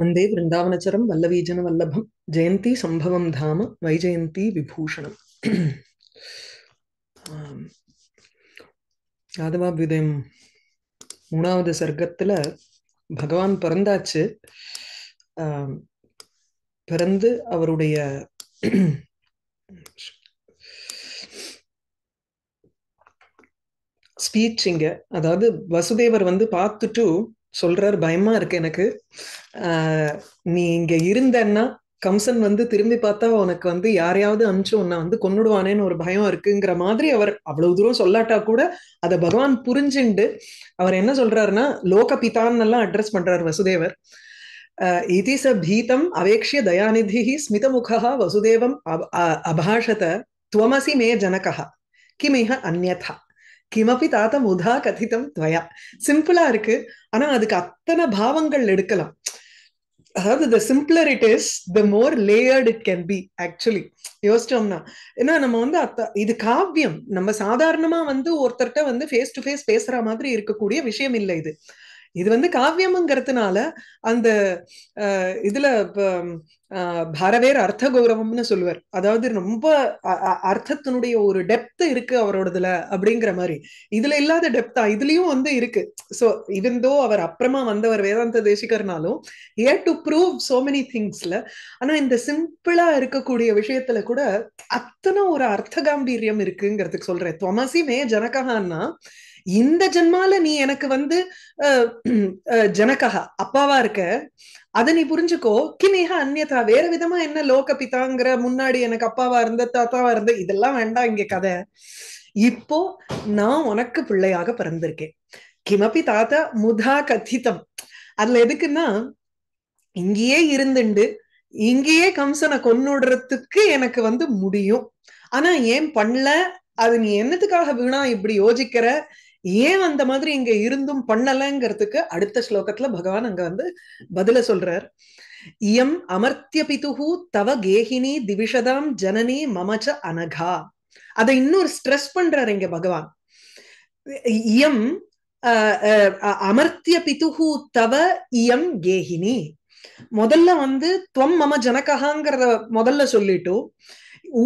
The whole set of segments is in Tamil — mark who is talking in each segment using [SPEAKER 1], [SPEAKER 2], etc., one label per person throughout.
[SPEAKER 1] வந்தே விருந்தாவனச்சரம் வல்லவீஜன வல்லபம் ஜெயந்தி சம்பவம் தாம வைஜெயந்தி விபூஷணம் யாதவாபியுதயம் மூணாவது சர்க்கத்துல பகவான் பிறந்தாச்சு பிறந்து அவருடைய ஸ்பீச் இங்க அதாவது வசுதேவர் வந்து பார்த்துட்டு சொல்றார் பயமா இருக்கு எனக்கு நீ இங்க இருந்தன்னா கம்சன் வந்து திரும்பி பார்த்தா உனக்கு வந்து யாரையாவது அனுப்பிச்சு உன்னை வந்து கொண்டுடுவானேன்னு ஒரு பயம் இருக்குங்கிற மாதிரி அவர் அவ்வளவு தூரம் சொல்லாட்டா கூட அதை பகவான் புரிஞ்சுண்டு அவர் என்ன சொல்றாருன்னா லோக பிதான்னு எல்லாம் அட்ரஸ் பண்றார் வசுதேவர் இதி ச பீதம் அவேக்ஷிய தயாநிதி ஸ்மிதமுகா வசுதேவம் அபாஷத துவமசி மே ஜனகா கிமிஹ அந்யதா கிமபி தாத்தம் உதா கதிதம் துவயா சிம்பிளா இருக்கு ஆனா அதுக்கு அத்தனை பாவங்கள் எடுக்கலாம் அதாவது the simpler it is the more layered it can be actually யோசிச்சோம்னா ஏன்னா நம்ம வந்து அத்த இது காவியம் நம்ம சாதாரணமா வந்து ஒருத்தர்கிட்ட வந்து ஃபேஸ் டு ஃபேஸ் பேசுற மாதிரி இருக்கக்கூடிய விஷயம் இல்லை இது இது வந்து காவியம்ங்கிறதுனால அந்த இதுல பாரவேர் அர்த்த கௌரவம்னு சொல்லுவார் அதாவது ரொம்ப அர்த்தத்தினுடைய ஒரு டெப்த் இருக்கு அவரோடதுல அப்படிங்கிற மாதிரி இதுல இல்லாத டெப்தா இதுலயும் வந்து இருக்கு ஸோ இவந்தோ அவர் அப்புறமா வந்தவர் வேதாந்த தேசிகர்னாலும் ஏர் டு ப்ரூவ் சோ மெனி திங்ஸ்ல ஆனா இந்த சிம்பிளா இருக்கக்கூடிய விஷயத்துல கூட அத்தனை ஒரு அர்த்த காம்பீரியம் இருக்குங்கிறதுக்கு சொல்றேன் துவமசி ஜனகான்னா இந்த ஜென்மால நீ எனக்கு வந்து ஜனகா அப்பாவா இருக்க அத நீ புரிஞ்சுக்கோ கிமேகா அந்நியதா வேற விதமா என்ன லோக பிதாங்கிற முன்னாடி எனக்கு அப்பாவா இருந்த தாத்தாவா இருந்த இதெல்லாம் வேண்டாம் இங்க கதை இப்போ நான் உனக்கு பிள்ளையாக பிறந்திருக்கேன் கிமபி தாத்தா முதா கத்திதம் அதுல எதுக்குன்னா இங்கேயே இருந்துண்டு இங்கேயே கம்சனை கொன்னுடுறதுக்கு எனக்கு வந்து முடியும் ஆனா ஏன் பண்ணல அது நீ என்னத்துக்காக வீணா இப்படி யோசிக்கிற ஏன் அந்த மாதிரி இங்க இருந்தும் பண்ணலங்கிறதுக்கு அடுத்த ஸ்லோகத்துல பகவான் அங்க வந்து பதில சொல்றார் இயம் அமர்த்திய பிதுகு தவ கேகினி திவிஷதாம் ஜனனி மமச்ச அனகா அதை இன்னொரு ஸ்ட்ரெஸ் பண்றார் இங்க பகவான் இயம் அமர்த்திய பிதுகு தவ இயம் கேகினி முதல்ல வந்து துவம் மம ஜனகாங்கிறத முதல்ல சொல்லிட்டு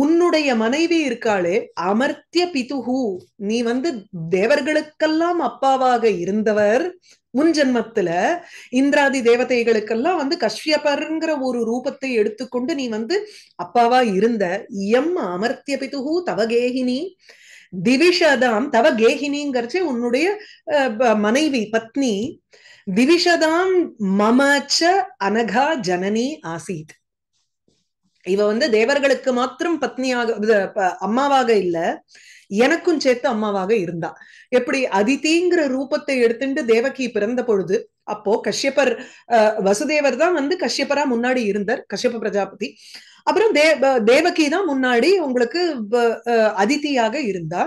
[SPEAKER 1] உன்னுடைய மனைவி இருக்காளே அமர்த்திய பிதுகு நீ வந்து தேவர்களுக்கெல்லாம் அப்பாவாக இருந்தவர் முன் ஜென்மத்துல இந்திராதி தேவதைகளுக்கெல்லாம் வந்து கஷ்யபருங்கிற ஒரு ரூபத்தை எடுத்துக்கொண்டு நீ வந்து அப்பாவா இருந்த எம் அமர்த்திய தவ தவகேகினி திவிஷதாம் தவ கேகினிங்கிறச்சு உன்னுடைய மனைவி பத்னி திவிஷதாம் மமச்ச அனகா ஜனனி ஆசீத் இவ வந்து தேவர்களுக்கு மாத்திரம் பத்னியாக அம்மாவாக இல்ல எனக்கும் சேர்த்து அம்மாவாக இருந்தா எப்படி அதிதிங்கிற ரூபத்தை எடுத்துட்டு தேவகி பிறந்த பொழுது அப்போ கஷ்யப்பர் வசுதேவர் தான் வந்து கஷ்யப்பரா முன்னாடி இருந்தார் கஷ்யப்ப பிரஜாபதி அப்புறம் தே தேவகி தான் முன்னாடி உங்களுக்கு அதிதியாக இருந்தா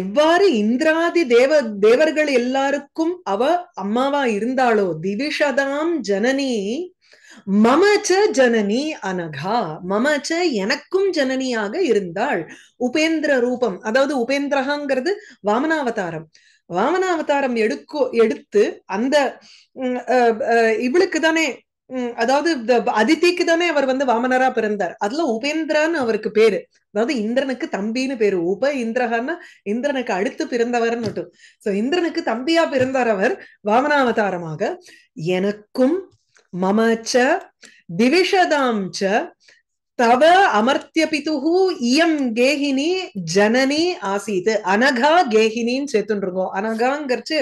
[SPEAKER 1] எவ்வாறு இந்திராதி தேவ தேவர்கள் எல்லாருக்கும் அவ அம்மாவா இருந்தாலோ திவிஷதாம் ஜனனி மமச்ச ஜனனி அனகா மமச்ச ச எனக்கும் ஜனனியாக இருந்தாள் உபேந்திர ரூபம் அதாவது உபேந்திரகாங்கிறது வாமனாவதாரம் வாமனாவதாரம் எடுக்கோ எடுத்து அந்த இவளுக்கு தானே அதாவது அதித்திக்கு தானே அவர் வந்து வாமனரா பிறந்தார் அதுல உபேந்திரான்னு அவருக்கு பேரு அதாவது இந்திரனுக்கு தம்பின்னு பேரு உப இந்திரகான்னா இந்திரனுக்கு அடுத்து பிறந்தவர்னுட்டும் சோ இந்திரனுக்கு தம்பியா பிறந்தார் அவர் வாமனாவதாரமாக எனக்கும் மம திவிஷதாம் ச தவ அமர்த்தியபிதுகு இயம் கேகினி ஜனனி ஆசீத் அனகா கேகினின்னு சேர்த்துன்னு இருக்கோம் அனகாங்கிறச்சு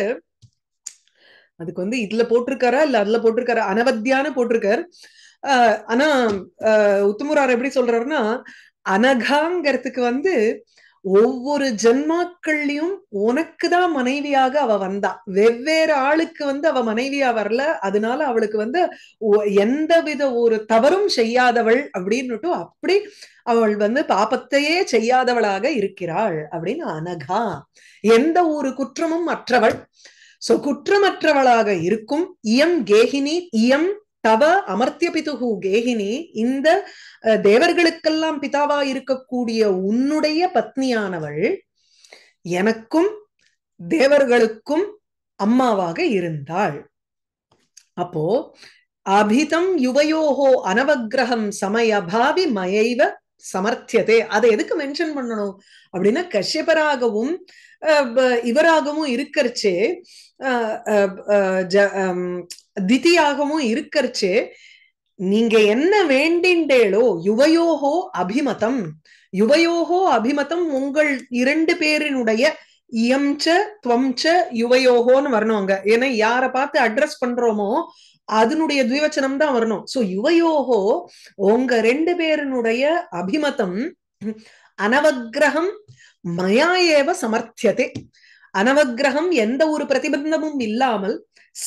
[SPEAKER 1] அதுக்கு வந்து இதுல போட்டிருக்காரா இல்ல அதுல போட்டிருக்காரா அனவத்தியான ஆஹ் ஆனா உத்துமுரார் எப்படி சொல்றாருன்னா அனகாங்கிறதுக்கு வந்து ஒவ்வொரு ஜென்மாக்கள்லயும் உனக்கு தான் மனைவியாக அவ வந்தா வெவ்வேறு ஆளுக்கு வந்து அவ மனைவியா வரல அதனால அவளுக்கு வந்து எந்த வித ஒரு தவறும் செய்யாதவள் அப்படின்னுட்டு அப்படி அவள் வந்து பாபத்தையே செய்யாதவளாக இருக்கிறாள் அப்படின்னு அனகா எந்த ஒரு குற்றமும் அற்றவள் சோ குற்றமற்றவளாக இருக்கும் இயம் கேகினி இயம் தவ அமர்த்திய பிதுகு கேகினி இந்த தேவர்களுக்கெல்லாம் பிதாவா இருக்கக்கூடிய உன்னுடைய பத்னியானவள் எனக்கும் தேவர்களுக்கும் அம்மாவாக இருந்தாள் அப்போ அபிதம் யுவையோகோ அனவகிரகம் சமயபாவி மயைவ சமர்த்தியதே அதை எதுக்கு மென்ஷன் பண்ணணும் அப்படின்னா கஷ்யபராகவும் இவராகவும் இருக்கிறச்சே திதியாகவும் இருக்கிறச்சு நீங்க என்ன வேண்டின்றேளோ யுவையோகோ அபிமதம் யுவையோகோ அபிமதம் உங்கள் இரண்டு பேரினுடைய இயம்ச துவம்ச யுவையோகோன்னு வரணும் அங்க ஏன்னா யார பார்த்து அட்ரஸ் பண்றோமோ அதனுடைய துவச்சனம் தான் வரணும் சோ யுவையோகோ உங்க ரெண்டு பேரினுடைய அபிமதம் அனவகிரகம் மயா ஏவ சமர்த்தியதே அனவகிரகம் எந்த ஒரு பிரதிபந்தமும் இல்லாமல்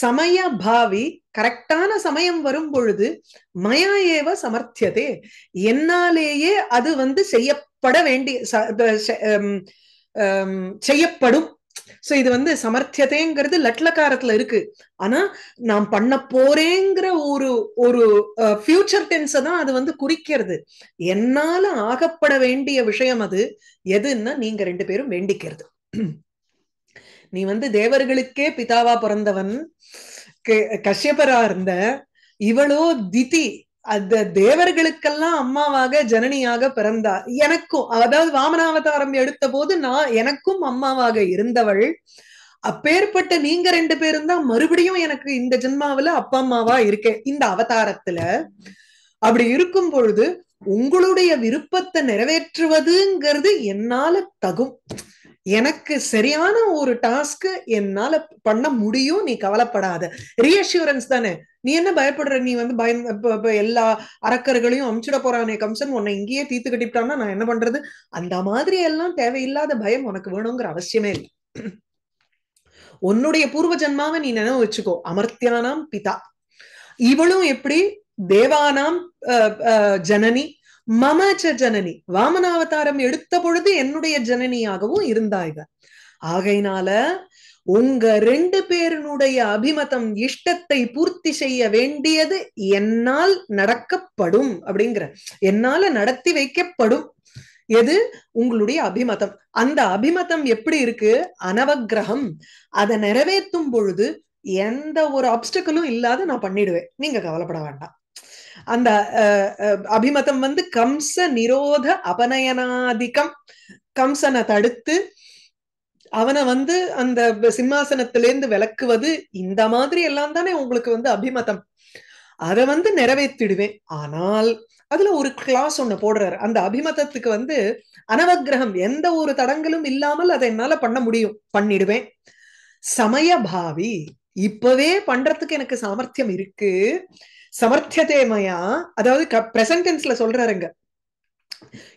[SPEAKER 1] சமய பாவி கரெக்டான சமயம் வரும் பொழுது மயா ஏவ சமர்த்தியதே என்னாலேயே அது வந்து செய்யப்பட வேண்டிய செய்யப்படும் சோ இது வந்து சமர்த்தியதேங்கிறது லட்லக்காரத்துல இருக்கு ஆனா நாம் பண்ண போறேங்கிற ஒரு ஒரு ஃபியூச்சர் டென்ஸ தான் அது வந்து குறிக்கிறது என்னால ஆகப்பட வேண்டிய விஷயம் அது எதுன்னா நீங்க ரெண்டு பேரும் வேண்டிக்கிறது நீ வந்து தேவர்களுக்கே பிதாவா பிறந்தவன் கஷ்யபரா இருந்த இவளோ திதி அந்த தேவர்களுக்கெல்லாம் அம்மாவாக ஜனனியாக பிறந்தா எனக்கும் அதாவது வாமனாவதாரம் எடுத்த போது நான் எனக்கும் அம்மாவாக இருந்தவள் அப்பேற்பட்ட நீங்க ரெண்டு பேரும் தான் மறுபடியும் எனக்கு இந்த ஜென்மாவில அப்பா அம்மாவா இருக்கேன் இந்த அவதாரத்துல அப்படி இருக்கும் பொழுது உங்களுடைய விருப்பத்தை நிறைவேற்றுவதுங்கிறது என்னால தகும் எனக்கு சரியான ஒரு டாஸ்க் என்னால பண்ண முடியும் நீ கவலைப்படாத ரீஅஷூரன்ஸ் தானே நீ என்ன பயப்படுற நீ வந்து பயம் எல்லா அரக்கர்களையும் அமுச்சிட போறானே கம்சன் உன்னை இங்கேயே தீத்து கட்டிவிட்டான்னா நான் என்ன பண்றது அந்த மாதிரி எல்லாம் தேவையில்லாத பயம் உனக்கு வேணுங்கிற அவசியமே இல்லை உன்னுடைய பூர்வ ஜென்மாவை நீ நினைவு வச்சுக்கோ அமர்த்தியானாம் பிதா இவளும் எப்படி தேவானாம் ஜனனி மமச்ச ஜனனி வாமனாவதாரம் எடுத்த பொழுது என்னுடைய ஜனனியாகவும் இவ ஆகையினால உங்க ரெண்டு பேருனுடைய அபிமதம் இஷ்டத்தை பூர்த்தி செய்ய வேண்டியது என்னால் நடக்கப்படும் அப்படிங்கிற என்னால நடத்தி வைக்கப்படும் எது உங்களுடைய அபிமதம் அந்த அபிமதம் எப்படி இருக்கு அனவக்கிரகம் அதை நிறைவேற்றும் பொழுது எந்த ஒரு ஆப்ஸ்டக்கலும் இல்லாத நான் பண்ணிடுவேன் நீங்க கவலைப்பட வேண்டாம் அந்த அபிமதம் வந்து கம்ச நிரோத அபநயனாதிக்கம் கம்சனை தடுத்து அவனை வந்து அந்த சிம்மாசனத்திலேருந்து விளக்குவது இந்த மாதிரி எல்லாம் தானே உங்களுக்கு வந்து அபிமதம் அதை வந்து நிறைவேற்றிடுவேன் ஆனால் அதுல ஒரு கிளாஸ் ஒண்ணு போடுறாரு அந்த அபிமதத்துக்கு வந்து அனவகிரகம் எந்த ஒரு தடங்களும் இல்லாமல் அதை என்னால பண்ண முடியும் பண்ணிடுவேன் சமயபாவி இப்பவே பண்றதுக்கு எனக்கு சாமர்த்தியம் இருக்கு சமர்த்தியதே மயா அதாவது பிரசன்டென்ஸ்ல சொல்றாருங்க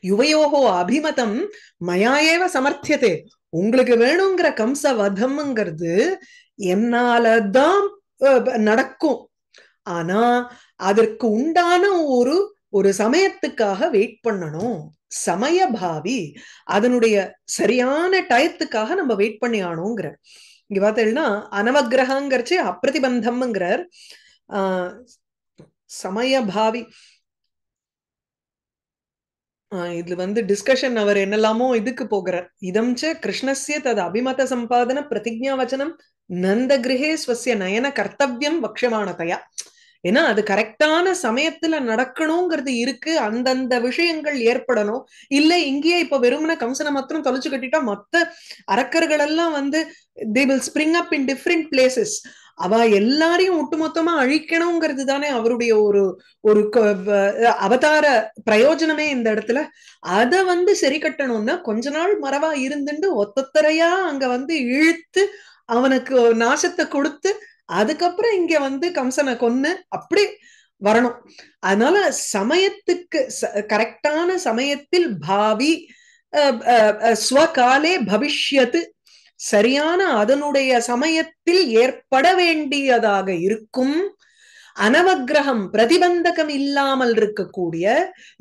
[SPEAKER 1] யுவையோகோ அபிமதம் மயா ஏவ சமர்த்தியதே உங்களுக்கு வேணுங்கிற கம்ச வதம்ங்கிறது என்னாலதான் நடக்கும் ஆனா அதற்கு உண்டான ஒரு ஒரு சமயத்துக்காக வெயிட் பண்ணணும் சமயபாவி அதனுடைய சரியான டயத்துக்காக நம்ம வெயிட் பண்ணி ஆனோங்கிற இங்க பார்த்தீங்கன்னா அனவகிரகங்கிறச்சு அப்பிரதிபந்தம்ங்கிறார் ஆஹ் சமயபாவி இதுல வந்து டிஸ்கஷன் அவர் என்னெல்லாமோ இதுக்கு போகிறார் இதம் செ கிருஷ்ணசிய தது அபிமத சம்பாதன பிரதிஜா வச்சனம் நந்த கிரகே ஸ்வசிய நயன கர்த்தவியம் பக்ஷமானதையா ஏன்னா அது கரெக்டான சமயத்துல நடக்கணுங்கிறது இருக்கு அந்தந்த விஷயங்கள் ஏற்படணும் இல்ல இங்கேயே இப்ப வெறுமன கம்சனை மாத்திரம் தொலைச்சு கட்டிட்டா மத்த அரக்கர்கள் எல்லாம் வந்து they will spring up in different places அவ எல்லாரையும் ஒட்டுமொத்தமா அழிக்கணுங்கிறது தானே அவருடைய ஒரு ஒரு அவதார பிரயோஜனமே இந்த இடத்துல அத வந்து சரி கட்டணும்னா கொஞ்ச நாள் மரவா இருந்துட்டு ஒத்தத்தரையா அங்க வந்து இழுத்து அவனுக்கு நாசத்தை கொடுத்து அதுக்கப்புறம் இங்க வந்து கம்சனை கொன்னு அப்படி வரணும் அதனால சமயத்துக்கு கரெக்டான சமயத்தில் பாவி ஸ்வகாலே பவிஷ்யத்து சரியான அதனுடைய சமயத்தில் ஏற்பட வேண்டியதாக இருக்கும் அனவக்கிரகம் பிரதிபந்தகம் இல்லாமல் இருக்கக்கூடிய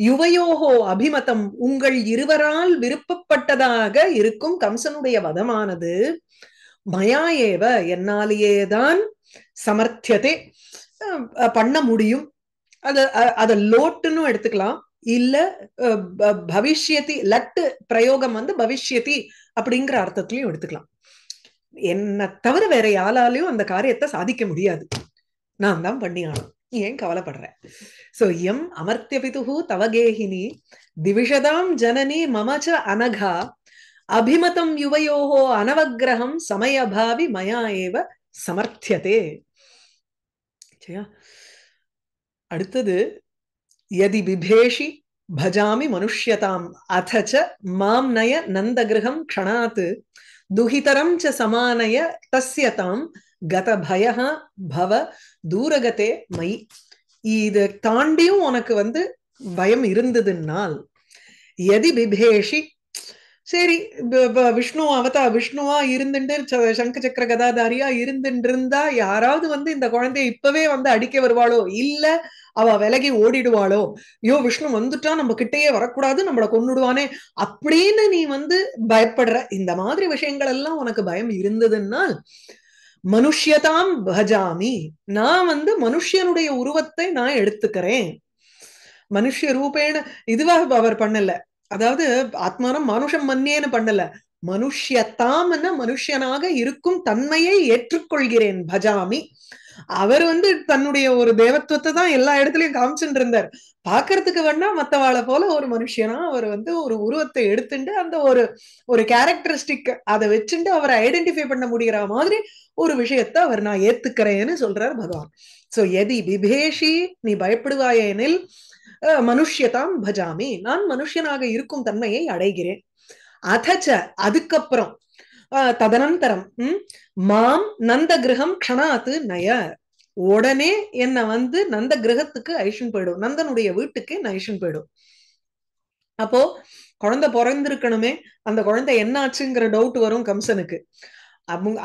[SPEAKER 1] யுவயோகோ அபிமதம் உங்கள் இருவரால் விருப்பப்பட்டதாக இருக்கும் கம்சனுடைய வதமானது மயா ஏவ என்னாலேயேதான் சமர்த்தியதே பண்ண முடியும் அது அதை லோட்டுன்னு எடுத்துக்கலாம் இல்ல பவிஷ்யத்தி லட்டு பிரயோகம் வந்து பவிஷ்யத்தி அப்படிங்கிற அர்த்தத்திலையும் எடுத்துக்கலாம் என்னை தவிர வேற யாராலையும் அந்த காரியத்தை சாதிக்க முடியாது நான் தான் பண்ணி ஆனும் ஏன் கவலைப்படுறேன் சோ எம் அமர்த்தியபிதுகு தவகேஹினி திவிஷதாம் ஜனனி மமச்ச அனகா அபிமதம் யுவயோகோ அனவகிரகம் சமயபாவி மயா ஏவ சமர்த்தியதே அடுத்தது யதி பிபேஷி பஜாமி மனுஷ்யதாம் அத்தச்ச மாம் நய நந்தகிரகம் க்ஷணாத்து துஹிதரம் ச சமானய தஸ்யதாம் கத பவ தூரகத்தே மை இது தாண்டியும் உனக்கு வந்து பயம் இருந்ததுன்னால் எதி பிபேஷி சரி விஷ்ணு அவதா விஷ்ணுவா இருந்துட்டு சங்க சக்கர கதாதாரியா இருந்துட்டு இருந்தா யாராவது வந்து இந்த குழந்தைய இப்பவே வந்து அடிக்க வருவாளோ இல்ல அவ விலகி ஓடிடுவாளோ ஐயோ விஷ்ணு வந்துட்டா நம்ம கிட்டேயே வரக்கூடாது நம்மளை கொண்டுடுவானே அப்படின்னு நீ வந்து பயப்படுற இந்த மாதிரி விஷயங்கள் எல்லாம் உனக்கு பயம் இருந்ததுன்னா மனுஷ்யதாம் பஜாமி நான் வந்து மனுஷியனுடைய உருவத்தை நான் எடுத்துக்கிறேன் மனுஷ ரூபேன இதுவாக அவர் பண்ணல அதாவது ஆத்மானம் மனுஷம் மன்னேன்னு பண்ணல என்ன மனுஷனாக இருக்கும் தன்மையை ஏற்றுக்கொள்கிறேன் பஜாமி அவர் வந்து தன்னுடைய ஒரு தேவத்துவத்தை தான் எல்லா இடத்துலயும் காமிச்சுட்டு இருந்தார் பாக்குறதுக்கு வேணா மத்தவாளை போல ஒரு மனுஷனா அவர் வந்து ஒரு உருவத்தை எடுத்துட்டு அந்த ஒரு ஒரு கேரக்டரிஸ்டிக் அதை வச்சுட்டு அவரை ஐடென்டிஃபை பண்ண முடிகிற மாதிரி ஒரு விஷயத்த அவர் நான் ஏத்துக்கிறேன்னு சொல்றார் பகவான் சோ எதி பிபேஷி நீ பயப்படுவாயெனில் மனுஷியதாம் பஜாமி நான் மனுஷியனாக இருக்கும் தன்மையை அடைகிறேன் அதச்ச அதுக்கப்புறம் ததனந்தரம் மாம் நந்த கிரகம் க்ஷணாத்து நய உடனே என்னை வந்து நந்த கிரகத்துக்கு ஐஷன் போயிடும் நந்தனுடைய வீட்டுக்கு ஐஷன் போயிடும் அப்போ குழந்தை பிறந்திருக்கணுமே அந்த குழந்தை என்ன ஆச்சுங்கிற டவுட் வரும் கம்சனுக்கு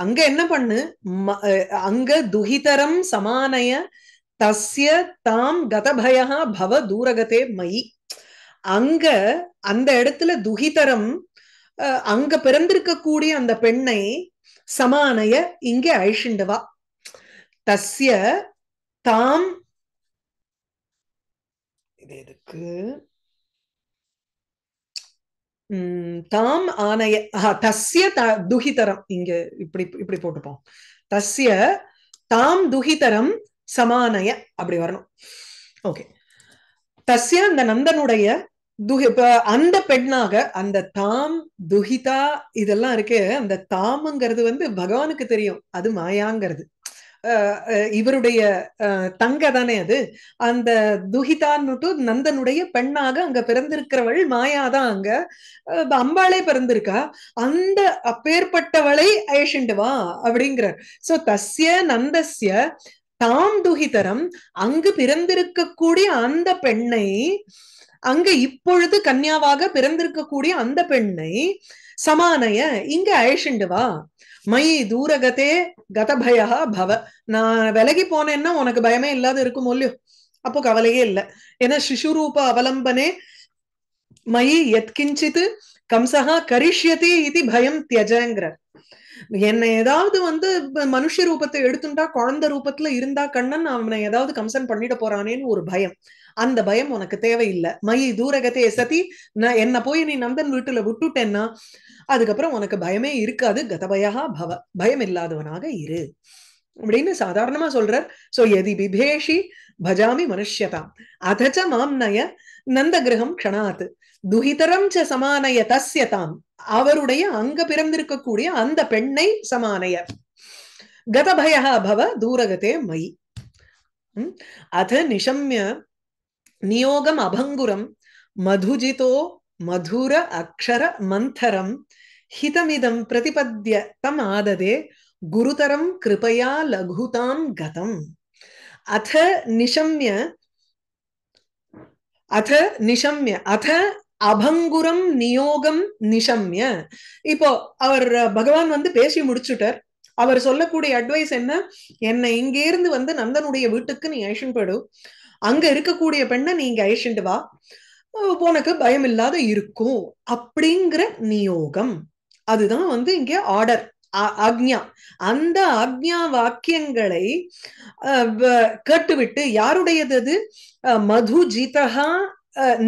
[SPEAKER 1] அங்க என்ன பண்ணு அங்க துகிதரம் சமானய தஸ்ய தாம் கதபயா பவ தூரகதே மயி அங்க அந்த இடத்துல துகிதரம் அங்க பிறந்திருக்கக்கூடிய அந்த பெண்ணை சமானைய இங்கே அழிஷிண்டவா தஸ்ய தாம் இது எதுக்கு தாம் ஆனைய தஸ்ய துகிதரம் இங்க இப்படி இப்படி போட்டுப்போம் தஸ்ய தாம் துகிதரம் சமானய அப்படி வரணும் ஓகே தஸ்ய அந்த நந்தனுடைய துஹி அந்த பெண்ணாக அந்த தாம் துஹிதா இதெல்லாம் இருக்கு அந்த தாமுங்கிறது வந்து பகவானுக்கு தெரியும் அது மாயாங்கிறது இவருடைய தங்க தானே அது அந்த துஹிதான்னுட்டு நந்தனுடைய பெண்ணாக அங்க பிறந்திருக்கிறவள் மாயாதான் அங்க அம்பாளே பிறந்திருக்கா அந்த அப்பேற்பட்டவளை ஐஷண்டுவா அப்படிங்கிறார் சோ தஸ்ய நந்தஸ்ய தாம் துகிதரம் அங்கு பிறந்திருக்கக்கூடிய அந்த பெண்ணை அங்க இப்பொழுது கன்யாவாக பிறந்திருக்கக்கூடிய அந்த பெண்ணை சமானய இங்க அழைச்சிண்டு வா மயி தூரகத்தே கதபயா பவ நான் விலகி போனேன்னா உனக்கு பயமே இல்லாத இருக்கும் இல்லையோ அப்போ கவலையே இல்லை ஏன்னா சிசுரூப அவலம்பனே மயி எத்கிஞ்சித்து கம்சஹா கரிஷ்யதி இது பயம் தியஜங்கிற என்னை ஏதாவது வந்து மனுஷ ரூபத்தை எடுத்துட்டா குழந்தை ரூபத்துல இருந்தா கண்ணன் அவனை ஏதாவது கம்சன் பண்ணிட போறானேன்னு ஒரு பயம் அந்த பயம் உனக்கு தேவையில்லை மயி தூரகத்தை சதி நான் என்ன போய் நீ நந்தன் வீட்டுல விட்டுட்டேன்னா அதுக்கப்புறம் உனக்கு பயமே இருக்காது கதபயா பவ பயம் இல்லாதவனாக இரு அப்படின்னு சாதாரணமா சொல்றார் சோ எதி பிபேஷி பஜாமி மனுஷ்யதாம் அதச்ச மாம்னய நந்த கிரகம் க்ஷணாத்து துஹிதரம் ச சமானய தஸ்ய தாம் அவருடைய அங்க பிறந்திருக்கக்கூடிய அந்த பெண்ணை சமானய கதபயா பவ தூரகதே மை அத நிஷம்ய நியோகம் அபங்குரம் மதுஜிதோ மதுர அக்ஷர மந்தரம் ஹிதமிதம் பிரதிபத்திய தம் ஆததே गुरुतरं कृपया लघुतां गतम् अथ निशम्य अथ निशम्य अथ அபங்குரம் நியோகம் நிஷம்ய இப்போ அவர் பகவான் வந்து பேசி முடிச்சுட்டார் அவர் சொல்லக்கூடிய அட்வைஸ் என்ன என்னை இருந்து வந்து நந்தனுடைய வீட்டுக்கு நீ ஐஷன்படு அங்க இருக்கக்கூடிய பெண்ணை நீங்க ஐஷன்ட்டு வா உனக்கு பயம் இல்லாத இருக்கும் அப்படிங்கிற நியோகம் அதுதான் வந்து இங்க ஆர்டர் ஆக்ஞா அந்த ஆக்ஞா வாக்கியங்களை கேட்டுவிட்டு யாருடையது அது மது ஜீதகா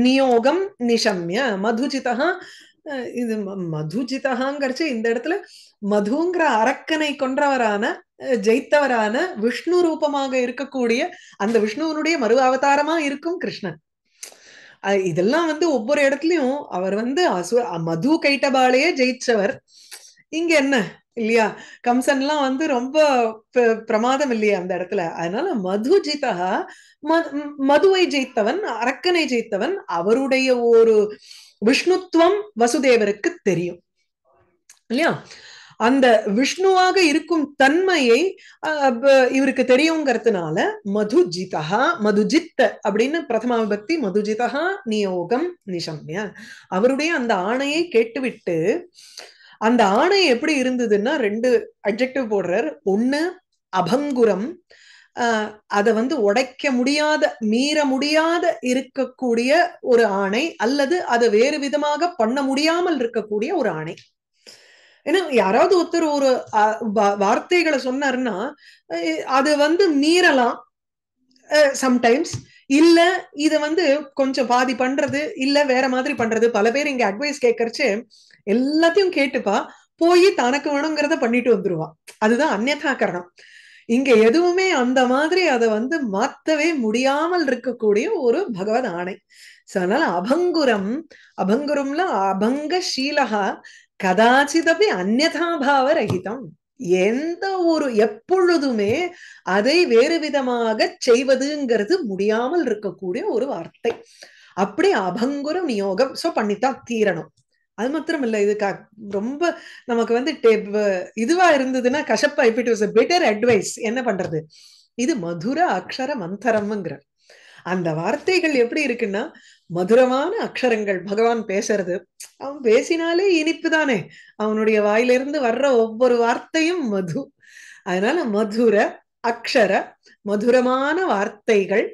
[SPEAKER 1] நியோகம் நிஷம்ய மதுஜிதா இது மதுஜிதாங்கிறச்சு இந்த இடத்துல மதுங்கிற அரக்கனை கொன்றவரான ஜெயித்தவரான விஷ்ணு ரூபமாக இருக்கக்கூடிய அந்த விஷ்ணுவனுடைய மறு அவதாரமா இருக்கும் கிருஷ்ணன் இதெல்லாம் வந்து ஒவ்வொரு இடத்துலயும் அவர் வந்து அசு மது கைட்டபாலையே ஜெயிச்சவர் இங்க என்ன இல்லையா கம்சன்லாம் வந்து ரொம்ப பிரமாதம் இல்லையா அந்த இடத்துல அதனால மது ஜிதா மதுவை ஜெயித்தவன் அரக்கனை ஜெயித்தவன் அவருடைய ஒரு விஷ்ணுத்துவம் வசுதேவருக்கு தெரியும் இல்லையா அந்த விஷ்ணுவாக இருக்கும் தன்மையை இவருக்கு தெரியுங்கிறதுனால மதுஜிதா மதுஜித்த அப்படின்னு பிரதமா விபக்தி மதுஜிதா நியோகம் நிஷம்யா அவருடைய அந்த ஆணையை கேட்டுவிட்டு அந்த ஆணை எப்படி இருந்ததுன்னா ரெண்டு அப்ஜெக்டிவ் போடுறார் ஒண்ணு அபங்குரம் அதை வந்து உடைக்க முடியாத மீற முடியாத இருக்கக்கூடிய ஒரு ஆணை அல்லது அதை வேறு விதமாக பண்ண முடியாமல் இருக்கக்கூடிய ஒரு ஆணை ஏன்னா யாராவது ஒருத்தர் ஒரு வார்த்தைகளை சொன்னார்னா அது வந்து மீறலாம் சம்டைம்ஸ் இல்ல இத வந்து கொஞ்சம் பாதி பண்றது இல்ல வேற மாதிரி பண்றது பல பேர் இங்க அட்வைஸ் கேட்கறச்சு எல்லாத்தையும் கேட்டுப்பா போய் தனக்கு வேணுங்கிறத பண்ணிட்டு வந்துருவா அதுதான் கரணம் இங்க எதுவுமே அந்த மாதிரி அதை வந்து மாத்தவே முடியாமல் இருக்கக்கூடிய ஒரு பகவத் ஆணை சோ அதனால அபங்குரம் அபங்குரம்ல அபங்க சீலகா கதாச்சிதபி அந்நதாபாவ ரகிதம் எந்த ஒரு எப்பொழுதுமே அதை வேறு விதமாக செய்வதுங்கிறது முடியாமல் இருக்கக்கூடிய ஒரு வார்த்தை அப்படி அபங்குர நியோகம் சோ பண்ணித்தான் தீரணும் அது மாத்திரம் இல்ல இது ரொம்ப நமக்கு வந்து இதுவா இருந்ததுன்னா கஷப்பா இப்ப இட் வாஸ் பெட்டர் அட்வைஸ் என்ன பண்றது இது மதுர அக்ஷர மந்தரம்ங்கிற அந்த வார்த்தைகள் எப்படி இருக்குன்னா மதுரமான அக்ஷரங்கள் பகவான் பேசுறது அவன் பேசினாலே இனிப்பு தானே அவனுடைய வாயிலிருந்து வர்ற ஒவ்வொரு வார்த்தையும் மது அதனால மதுர அக்ஷர மதுரமான வார்த்தைகள்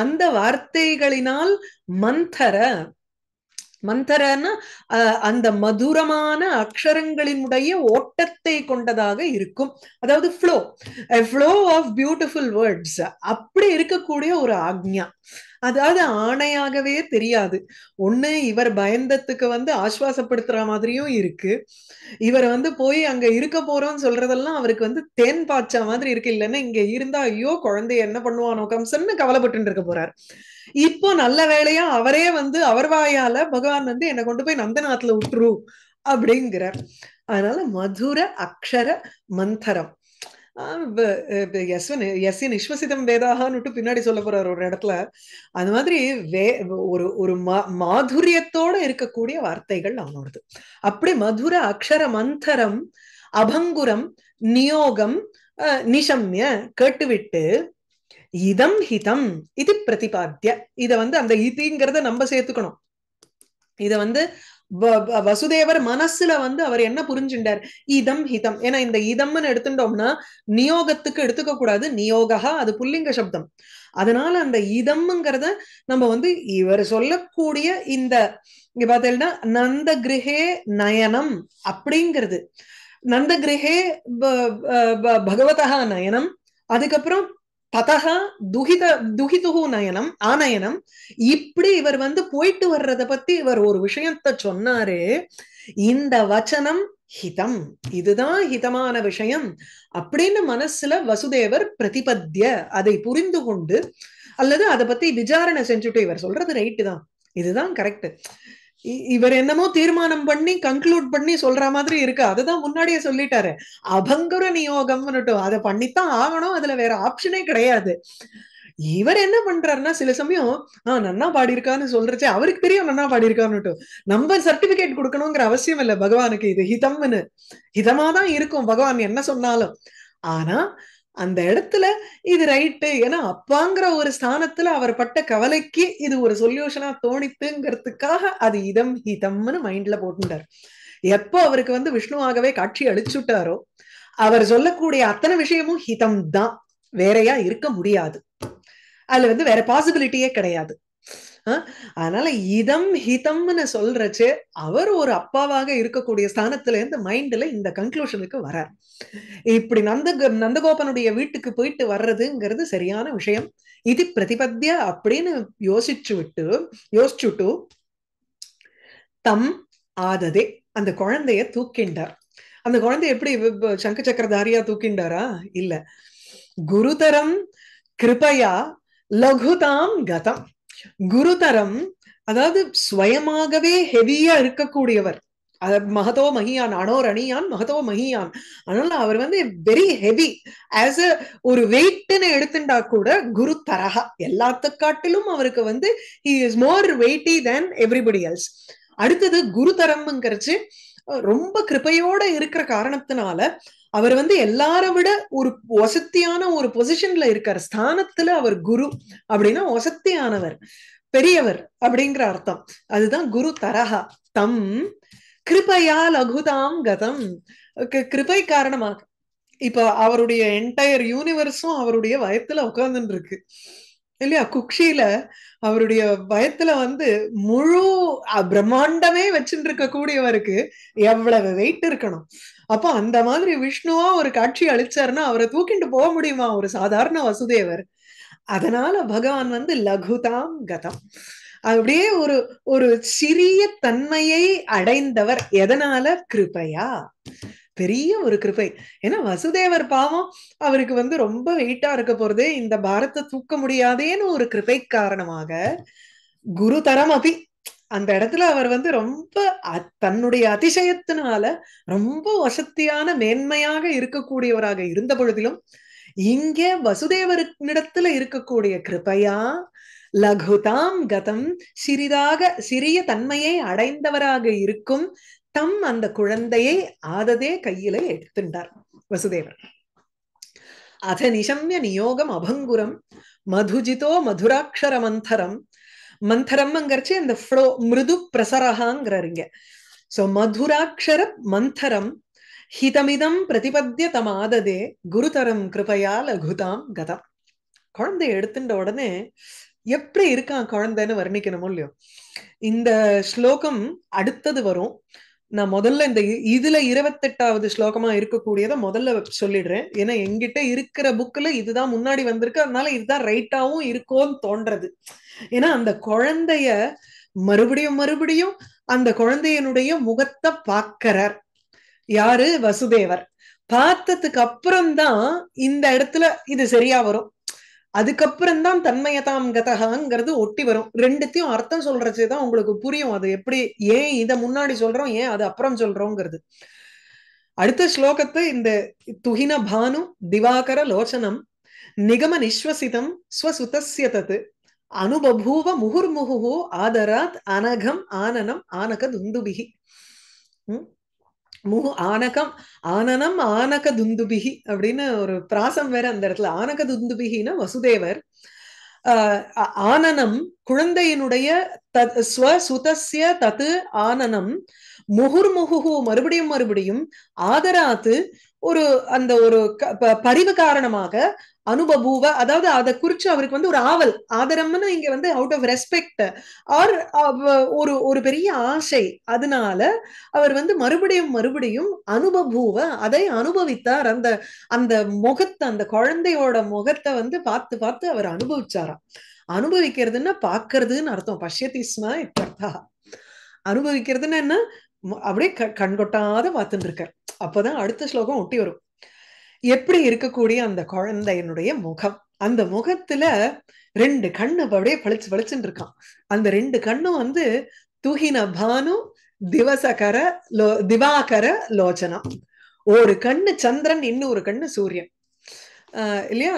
[SPEAKER 1] அந்த வார்த்தைகளினால் மந்தர மந்தரன்னா அந்த மதுரமான அக்ஷரங்களினுடைய ஓட்டத்தை கொண்டதாக இருக்கும் அதாவது flow flow of beautiful words அப்படி இருக்கக்கூடிய ஒரு ஆக்ஞா அதாவது ஆணையாகவே தெரியாது ஒண்ணு இவர் பயந்தத்துக்கு வந்து ஆஸ்வாசப்படுத்துற மாதிரியும் இருக்கு இவர் வந்து போய் அங்க இருக்க போறோம்னு சொல்றதெல்லாம் அவருக்கு வந்து தேன் பாய்ச்சா மாதிரி இருக்கு இல்லைன்னா இங்க இருந்தா ஐயோ குழந்தைய என்ன பண்ணுவானோ கம்சன்னு கவலைப்பட்டு இருக்க போறாரு இப்போ நல்ல வேலையா அவரே வந்து அவர் வாயால பகவான் வந்து என்னை கொண்டு போய் நந்தநாத்துல விட்டுரு அப்படிங்கிறார் அதனால மதுர அக்ஷர மந்தரம் எஸ்வன் விஸ்வசிதம் வேதாகன்னுட்டு பின்னாடி சொல்ல போற ஒரு இடத்துல அது மாதிரி வே ஒரு ஒரு மா மாதுரியத்தோட இருக்கக்கூடிய வார்த்தைகள் அவனோடது அப்படி மதுர அக்ஷர மந்தரம் அபங்குரம் நியோகம் நிஷம்ய கேட்டுவிட்டு இதம் ஹிதம் இது பிரதிபாத்திய இதை வந்து அந்த இதிங்கிறத நம்ம சேர்த்துக்கணும் இதை வந்து வசுதேவர் மனசுல வந்து அவர் என்ன புரிஞ்சுட்டார் இதம் ஹிதம் ஏன்னா இந்த இதம்னு எடுத்துட்டோம்னா நியோகத்துக்கு எடுத்துக்க கூடாது நியோகா அது புல்லிங்க சப்தம் அதனால அந்த இதம்ங்கிறத நம்ம வந்து இவர் சொல்லக்கூடிய இந்த இங்க பார்த்தீங்கன்னா நந்த கிரகே நயனம் அப்படிங்கிறது நந்த கிரகே பகவதா நயனம் அதுக்கப்புறம் ததக துகித துகிதுகு நயனம் ஆனயனம் இப்படி இவர் வந்து போயிட்டு வர்றத பத்தி இவர் ஒரு விஷயத்த சொன்னாரு இந்த வச்சனம் ஹிதம் இதுதான் ஹிதமான விஷயம் அப்படின்னு மனசுல வசுதேவர் பிரதிபத்திய அதை புரிந்து கொண்டு அல்லது அதை பத்தி விசாரணை செஞ்சுட்டு இவர் சொல்றது ரைட்டு தான் இதுதான் கரெக்ட் இவர் என்னமோ தீர்மானம் பண்ணி கன்க்ளூட் பண்ணி சொல்ற மாதிரி இருக்கு அதுதான் முன்னாடியே சொல்லிட்டாரு அபங்குர நியோகம்னுட்டு அதை பண்ணித்தான் ஆகணும் அதுல வேற ஆப்ஷனே கிடையாது இவர் என்ன பண்றாருன்னா சில சமயம் ஆஹ் நன்னா பாடியிருக்கான்னு சொல்றச்சு அவருக்கு தெரியும் நன்னா பாடியிருக்கான்னு நம்ம சர்டிபிகேட் கொடுக்கணுங்கிற அவசியம் இல்லை பகவானுக்கு இது ஹிதம்னு ஹிதமாதான் இருக்கும் பகவான் என்ன சொன்னாலும் ஆனா அந்த இடத்துல இது ரைட்டு ஏன்னா அப்பாங்கிற ஒரு ஸ்தானத்துல அவர் பட்ட கவலைக்கு இது ஒரு சொல்யூஷனா தோணித்துங்கிறதுக்காக அது இதம் ஹிதம்னு மைண்ட்ல போட்டுட்டார் எப்போ அவருக்கு வந்து விஷ்ணுவாகவே காட்சி அழிச்சுட்டாரோ அவர் சொல்லக்கூடிய அத்தனை விஷயமும் ஹிதம் தான் வேறையா இருக்க முடியாது அதுல வந்து வேற பாசிபிலிட்டியே கிடையாது அதனால இதம் ஹிதம்னு சொல்றச்சு அவர் ஒரு அப்பாவாக இருக்கக்கூடிய ஸ்தானத்துல இருந்து மைண்ட்ல இந்த கன்க்ளூஷனுக்கு வரார் இப்படி நந்த நந்தகோபனுடைய வீட்டுக்கு போயிட்டு வர்றதுங்கிறது சரியான விஷயம் இது பிரதிபத்திய அப்படின்னு யோசிச்சு விட்டு யோசிச்சுட்டு தம் ஆததே அந்த குழந்தைய தூக்கிண்டார் அந்த குழந்தை எப்படி சங்க சக்கரதாரியா தூக்கிண்டாரா இல்ல குருதரம் கிருபையா லகுதாம் கதம் குருதரம் அதாவது சுயமாகவே ஹெவியா இருக்கக்கூடியவர் மகதோ மகியான் அனோர் அணியான் மகதோ மகியான் அதனால அவர் வந்து வெரி ஹெவி ஆஸ் அ ஒரு வெயிட்னு எடுத்துட்டா கூட குரு தரகா எல்லாத்த காட்டிலும் அவருக்கு வந்து he is more weighty than everybody else அடுத்தது குரு தரம்ங்கிறச்சு ரொம்ப கிருப்பையோட இருக்கிற காரணத்தினால அவர் வந்து எல்லார விட ஒரு வசத்தியான ஒரு பொசிஷன்ல இருக்கார் ஸ்தானத்துல அவர் குரு அப்படின்னா வசத்தியானவர் பெரியவர் அப்படிங்கிற அர்த்தம் அதுதான் குரு தரஹா தம் கிருபையா லகுதாம் கதம் கிருபை காரணமாக இப்ப அவருடைய என்டையர் யூனிவர்ஸும் அவருடைய வயத்துல உட்கார்ந்துட்டு இருக்கு இல்லையா குக்ஷியில அவருடைய வயத்துல வந்து முழு பிரம்மாண்டமே வச்சுட்டு இருக்க கூடியவருக்கு எவ்வளவு வெயிட் இருக்கணும் அப்ப அந்த மாதிரி விஷ்ணுவா ஒரு காட்சி அளிச்சாருன்னா அவரை தூக்கிட்டு போக முடியுமா ஒரு சாதாரண வசுதேவர் அதனால பகவான் வந்து லகுதாம் கதம் அப்படியே ஒரு ஒரு சிறிய தன்மையை அடைந்தவர் எதனால கிருபையா பெரிய ஒரு கிருபை ஏன்னா வசுதேவர் பாவம் அவருக்கு வந்து ரொம்ப வெயிட்டா இருக்க போறது இந்த பாரத்தை தூக்க முடியாதேன்னு ஒரு கிருபை காரணமாக குரு தரம் அபி அந்த இடத்துல அவர் வந்து ரொம்ப தன்னுடைய அதிசயத்தினால ரொம்ப வசத்தியான மேன்மையாக இருக்கக்கூடியவராக இருந்த பொழுதிலும் இங்கே வசுதேவரிடத்துல இருக்கக்கூடிய கிருபையா லகுதாம் கதம் சிறிதாக சிறிய தன்மையை அடைந்தவராக இருக்கும் தம் அந்த குழந்தையை ஆததே கையில எடுத்துட்டார் வசுதேவர் அத நிஷம்ய நியோகம் அபங்குரம் மதுஜிதோ மதுராட்சரமந்தரம் மந்தரம்ங்கிறச்சு இந்த ஃப்ளோ மிருது பிரசரகாங்கிறாருங்க சோ மதுராட்சர மந்தரம் ஹிதமிதம் பிரதிபத்திய தமாததே குருதரம் கிருபையா லகுதாம் கதம் குழந்தை எடுத்துட்ட உடனே எப்படி இருக்கான் குழந்தைன்னு வர்ணிக்கணுமோ இல்லையோ இந்த ஸ்லோகம் அடுத்தது வரும் நான் முதல்ல இந்த இதுல இருபத்தெட்டாவது ஸ்லோகமா இருக்கக்கூடியதை முதல்ல சொல்லிடுறேன் ஏன்னா எங்கிட்ட இருக்கிற புக்ல இதுதான் முன்னாடி வந்திருக்கு அதனால இதுதான் ரைட்டாவும் இருக்கோன்னு தோன்றது ஏன்னா அந்த குழந்தைய மறுபடியும் மறுபடியும் அந்த குழந்தையனுடைய முகத்தை பார்க்கிறார் யாரு வசுதேவர் பார்த்ததுக்கு அப்புறம்தான் இந்த இடத்துல இது சரியா வரும் அதுக்கப்புறம்தான் தன்மயதாம் கதகங்கிறது ஒட்டி வரும் ரெண்டுத்தையும் அர்த்தம் சொல்றதுதான் உங்களுக்கு புரியும் அது எப்படி ஏன் இதை முன்னாடி சொல்றோம் ஏன் அது அப்புறம் சொல்றோங்கிறது அடுத்த ஸ்லோகத்தை இந்த துகின பானு திவாகர லோச்சனம் நிகம நிஸ்வசிதம் ஸ்வசுதத்து அனுபபூவ முகுர்முகு ஆதராத் அனகம் ஆனனம் ஆனக துந்துபிகி முகு ஆனகம் ஆனனம் ஆனக துந்துபிகி அப்படின்னு ஒரு பிராசம் வேற அந்த இடத்துல ஆனக துந்துபிகின்னா வசுதேவர் ஆனனம் குழந்தையினுடைய ஸ்வ தத்து ஆனனம் முகுர்முகு மறுபடியும் மறுபடியும் ஆதராத்து ஒரு அந்த ஒரு பரிவு காரணமாக அனுபபூவ அதாவது அதை குறிச்சு அவருக்கு வந்து ஒரு ஆவல் ஆதரம்னு இங்க வந்து அவுட் ஆஃப் ரெஸ்பெக்ட் ஆர் ஒரு ஒரு பெரிய ஆசை அதனால அவர் வந்து மறுபடியும் மறுபடியும் அனுபபூவ அதை அனுபவித்தார் அந்த அந்த முகத்தை அந்த குழந்தையோட முகத்தை வந்து பார்த்து பார்த்து அவர் அனுபவிச்சாராம் அனுபவிக்கிறதுன்னா பாக்குறதுன்னு அர்த்தம் பஷ்யதிஸ்மா இப்பர்த்தா அனுபவிக்கிறதுன்னா என்ன அப்படியே கண்கொட்டாத பார்த்துட்டு இருக்கார் அப்பதான் அடுத்த ஸ்லோகம் ஒட்டி வரும் எப்படி இருக்கக்கூடிய அந்த குழந்தையனுடைய முகம் அந்த முகத்துல ரெண்டு கண்ணு அப்படியே பளிச்சு பளிச்சுன்னு இருக்கான் அந்த ரெண்டு கண்ணும் வந்து துகின பானு திவசகர லோ திவாகர லோச்சனா ஒரு கண்ணு சந்திரன் இன்னொரு கண்ணு சூரியன் ஆஹ் இல்லையா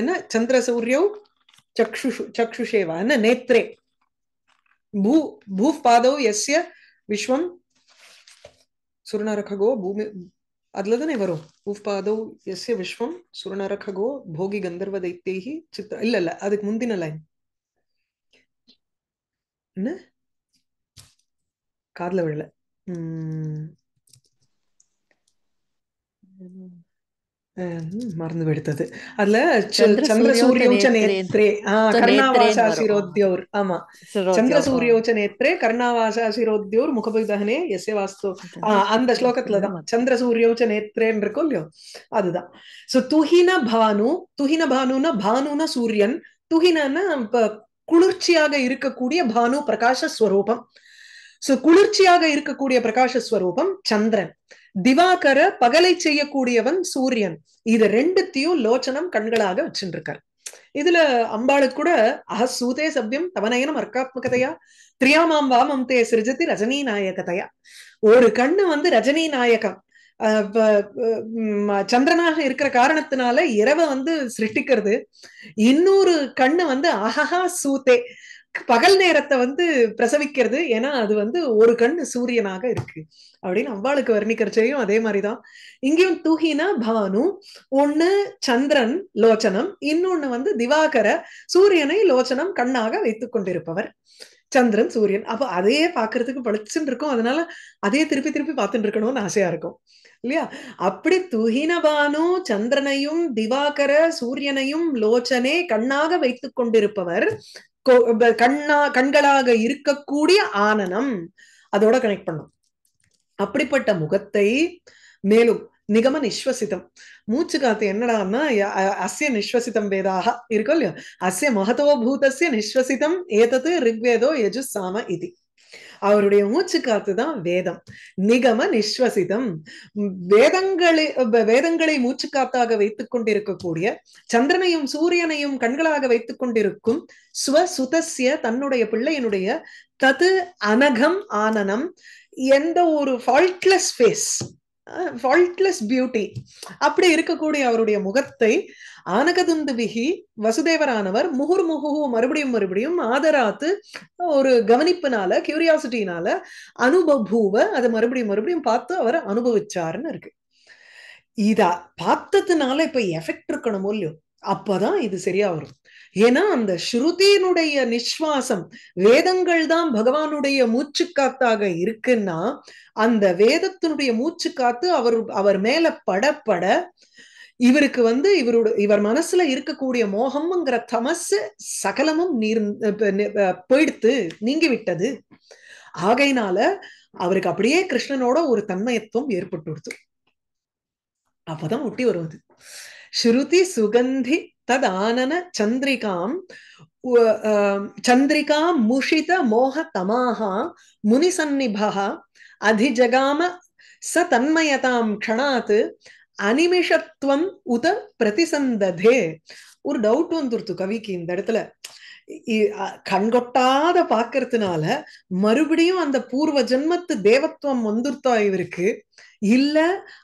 [SPEAKER 1] என்ன சந்திர சூரியோ சக்ஷுஷு சக்ஷுஷேவா என்ன நேத்ரே பூ பூ பாதோ எஸ்ய விஸ்வம் சுருணரகோ பூமி அதுலதானே வரும் உஃபாதவ் எஸ்ய விஸ்வம் சுரநரகோ போகி கந்தர்வ தைத்தேகி சித்த இல்ல இல்ல அதுக்கு முந்தின லைன் என்ன காதல விழல உம் மறந்து விடுத்தது அதுல சந்திர சூரியோச்ச நேத்ரே ஆஹ் கர்ணாவாசாசிரோத்யோர் ஆமா சந்திர சூரியோச்ச நேத்ரே கருணாவாசா கர்ணாவாசாசிரோத்யோர் முகபுதகனே எஸ்ஏ வாஸ்து அந்த ஸ்லோகத்துலதான் சந்திர சூரியோச்ச நேத்ரேன்னு இருக்கும் இல்லையோ அதுதான் சோ துஹின பானு துஹின பானுனா பானுனா சூரியன் துஹினன்னா குளிர்ச்சியாக இருக்கக்கூடிய பானு பிரகாஷ ஸ்வரூபம் சோ குளிர்ச்சியாக இருக்கக்கூடிய பிரகாசஸ்வரூபம் சந்திரன் திவாகர பகலை செய்யக்கூடியவன் சூரியன் இது ரெண்டுத்தையும் லோச்சனம் கண்களாக வச்சுருக்கார் இதுல அம்பாளுக்கு கூட அஹசூதே சபியம் தவநயனம் அர்க்காத்மகதையா திரியாமாம் வாமம் தே சிறிஜதி ரஜினி நாயகதையா ஒரு கண்ணு வந்து ரஜினி நாயகம் சந்திரனாக இருக்கிற காரணத்தினால இரவை வந்து சிருஷ்டிக்கிறது இன்னொரு கண்ணு வந்து அஹஹா சூத்தே பகல் நேரத்தை வந்து பிரசவிக்கிறது ஏன்னா அது வந்து ஒரு கண் சூரியனாக இருக்கு அப்படின்னு அவ்வாளுக்கு வர்ணிக்கிறச்சையும் அதே மாதிரிதான் இங்கேயும் தூகினா பானு ஒண்ணு சந்திரன் லோச்சனம் இன்னொன்னு வந்து திவாகர சூரியனை லோச்சனம் கண்ணாக வைத்துக் கொண்டிருப்பவர் சந்திரன் சூரியன் அப்ப அதையே பாக்குறதுக்கு பழிச்சுட்டு இருக்கும் அதனால அதையே திருப்பி திருப்பி பார்த்துட்டு இருக்கணும்னு ஆசையா இருக்கும் இல்லையா அப்படி துகினபானு சந்திரனையும் திவாகர சூரியனையும் லோச்சனே கண்ணாக வைத்துக் கொண்டிருப்பவர் கண்ணா கண்களாக இருக்கக்கூடிய ஆனனம் அதோட கனெக்ட் பண்ணும் அப்படிப்பட்ட முகத்தை மேலும் நிகம நிஸ்வசிதம் மூச்சு காத்து என்னடான்னா அஸ்ய நிஸ்வசிதம் வேதாக இருக்கும் இல்லையா அஸ்ய மகத்தோ நிஸ்வசிதம் ஏதது ரிக்வேதோ யஜு சாம இது அவருடைய மூச்சு காத்து தான் வேதம் நிகம நிஸ்வசிதம் வேதங்களை வேதங்களை மூச்சு காத்தாக வைத்துக் கொண்டிருக்கக்கூடிய சந்திரனையும் சூரியனையும் கண்களாக வைத்துக் கொண்டிருக்கும் ஸ்வசுதசிய தன்னுடைய பிள்ளையினுடைய தது அனகம் ஆனனம் எந்த ஒரு ஃபால்ட்லெஸ் ஃபேஸ் ஃபால்ட்லெஸ் பியூட்டி அப்படி இருக்கக்கூடிய அவருடைய முகத்தை ஆனகதுந்துவிகி வசுதேவரானவர் முகுர் முகு மறுபடியும் மறுபடியும் ஆதராத்து ஒரு கவனிப்புனால கியூரியாசிட்டினால அனுபவ அதை மறுபடியும் மறுபடியும் பார்த்து அவர் அனுபவிச்சாருன்னு இருக்கு இதா பார்த்ததுனால இப்ப எஃபெக்ட் இருக்கணுமோ இல்லையோ அப்பதான் இது சரியா வரும் ஏன்னா அந்த ஸ்ருதியினுடைய நிஸ்வாசம் வேதங்கள் தான் பகவானுடைய மூச்சு காத்தாக இருக்குன்னா அந்த வேதத்தினுடைய மூச்சு காத்து அவர் அவர் மேல படப்பட இவருக்கு வந்து இவரோட இவர் மனசுல இருக்கக்கூடிய மோகம்ங்கிற தமசு சகலமும் நீர் போயிடுத்து நீங்கி விட்டது ஆகையினால அவருக்கு அப்படியே கிருஷ்ணனோட ஒரு தன்மயத்துவம் ஏற்பட்டுடுத்து அப்பதான் ஒட்டி வருவது ஸ்ருதி சுகந்தி ஆனன சந்திரிகாம் சந்திரிகா முஷித மோக தமாகா முனிசன்னிபா அதிஜகாம ச தன்மயதாம் க்ஷணாத் அனிமிஷத்துவம் உத பிரதிசந்ததே ஒரு டவுட் வந்துருத்து கவிக்கு இந்த இடத்துல கண்கொட்டாத பாக்குறதுனால மறுபடியும் அந்த பூர்வ ஜென்மத்து தேவத்துவம் வந்துருத்தா இவருக்கு இல்ல